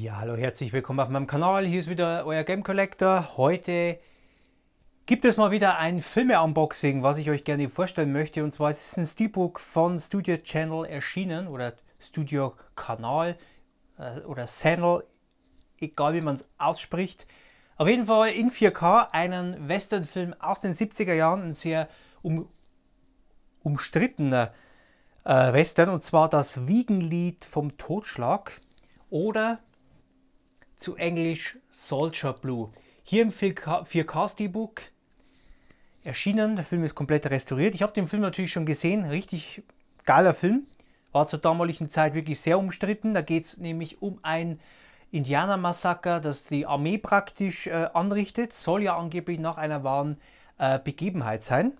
Ja, hallo, herzlich willkommen auf meinem Kanal. Hier ist wieder euer Game Collector. Heute gibt es mal wieder ein Filme-Unboxing, was ich euch gerne vorstellen möchte. Und zwar ist es ein Steelbook von Studio Channel erschienen oder Studio Kanal äh, oder Channel, egal wie man es ausspricht. Auf jeden Fall in 4K einen Western-Film aus den 70er Jahren, ein sehr um, umstrittener äh, Western, und zwar das Wiegenlied vom Totschlag oder zu Englisch Soldier Blue. Hier im 4K-Steelbook erschienen. Der Film ist komplett restauriert. Ich habe den Film natürlich schon gesehen. Richtig geiler Film. War zur damaligen Zeit wirklich sehr umstritten. Da geht es nämlich um ein Indianermassaker, das die Armee praktisch äh, anrichtet. Soll ja angeblich nach einer wahren äh, Begebenheit sein.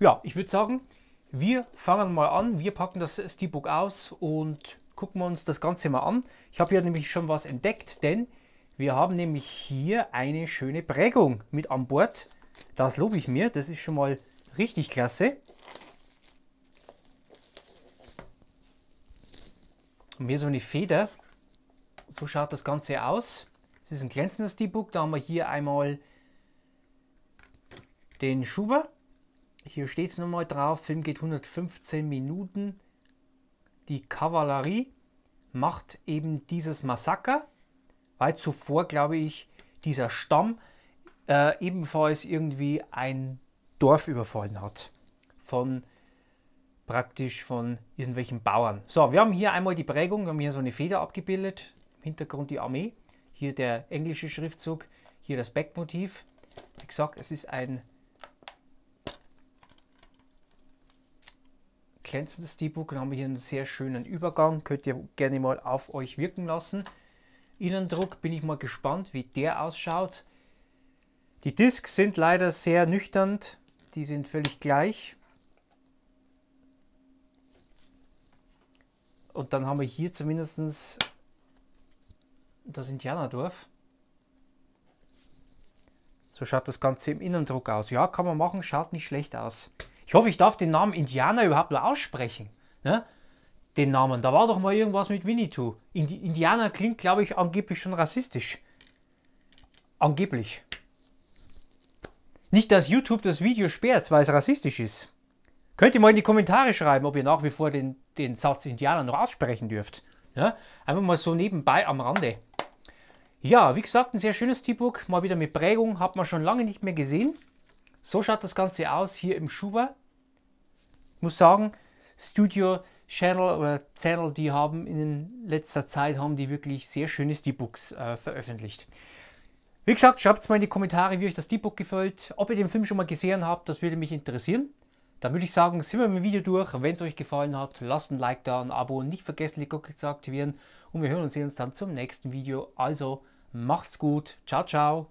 Ja, ich würde sagen, wir fangen mal an. Wir packen das Steelbook aus und gucken wir uns das Ganze mal an. Ich habe hier nämlich schon was entdeckt, denn wir haben nämlich hier eine schöne Prägung mit an Bord. Das lobe ich mir, das ist schon mal richtig klasse. Und hier so eine Feder. So schaut das Ganze aus. Es ist ein glänzendes Debug. Da haben wir hier einmal den Schuber. Hier steht es nochmal drauf. Film geht 115 Minuten die Kavallerie macht eben dieses Massaker, weil zuvor, glaube ich, dieser Stamm äh, ebenfalls irgendwie ein Dorf überfallen hat. Von praktisch von irgendwelchen Bauern. So, wir haben hier einmal die Prägung, wir haben hier so eine Feder abgebildet, im Hintergrund die Armee, hier der englische Schriftzug, hier das Backmotiv. Wie gesagt, es ist ein glänzendes Debug und haben hier einen sehr schönen Übergang. Könnt ihr gerne mal auf euch wirken lassen. Innendruck bin ich mal gespannt, wie der ausschaut. Die Discs sind leider sehr nüchtern. Die sind völlig gleich. Und dann haben wir hier zumindest das Indianerdorf. So schaut das Ganze im Innendruck aus. Ja, kann man machen, schaut nicht schlecht aus. Ich hoffe, ich darf den Namen Indianer überhaupt mal aussprechen. Ne? Den Namen. Da war doch mal irgendwas mit Winnetou. Indi Indianer klingt, glaube ich, angeblich schon rassistisch. Angeblich. Nicht, dass YouTube das Video sperrt, weil es rassistisch ist. Könnt ihr mal in die Kommentare schreiben, ob ihr nach wie vor den, den Satz Indianer noch aussprechen dürft. Ja? Ne? Einfach mal so nebenbei am Rande. Ja, wie gesagt, ein sehr schönes T-Book. Mal wieder mit Prägung. Hat man schon lange nicht mehr gesehen. So schaut das Ganze aus hier im Schuber. Ich muss sagen, Studio Channel oder Channel, die haben in letzter Zeit haben die wirklich sehr schöne Steelbooks äh, veröffentlicht. Wie gesagt, schreibt es mal in die Kommentare, wie euch das Steelbook gefällt, ob ihr den Film schon mal gesehen habt, das würde mich interessieren. Dann würde ich sagen, sind wir mit dem Video durch. Wenn es euch gefallen hat, lasst ein Like da, ein Abo und nicht vergessen, die Glocke zu aktivieren. Und wir hören und sehen uns dann zum nächsten Video. Also macht's gut. Ciao, ciao.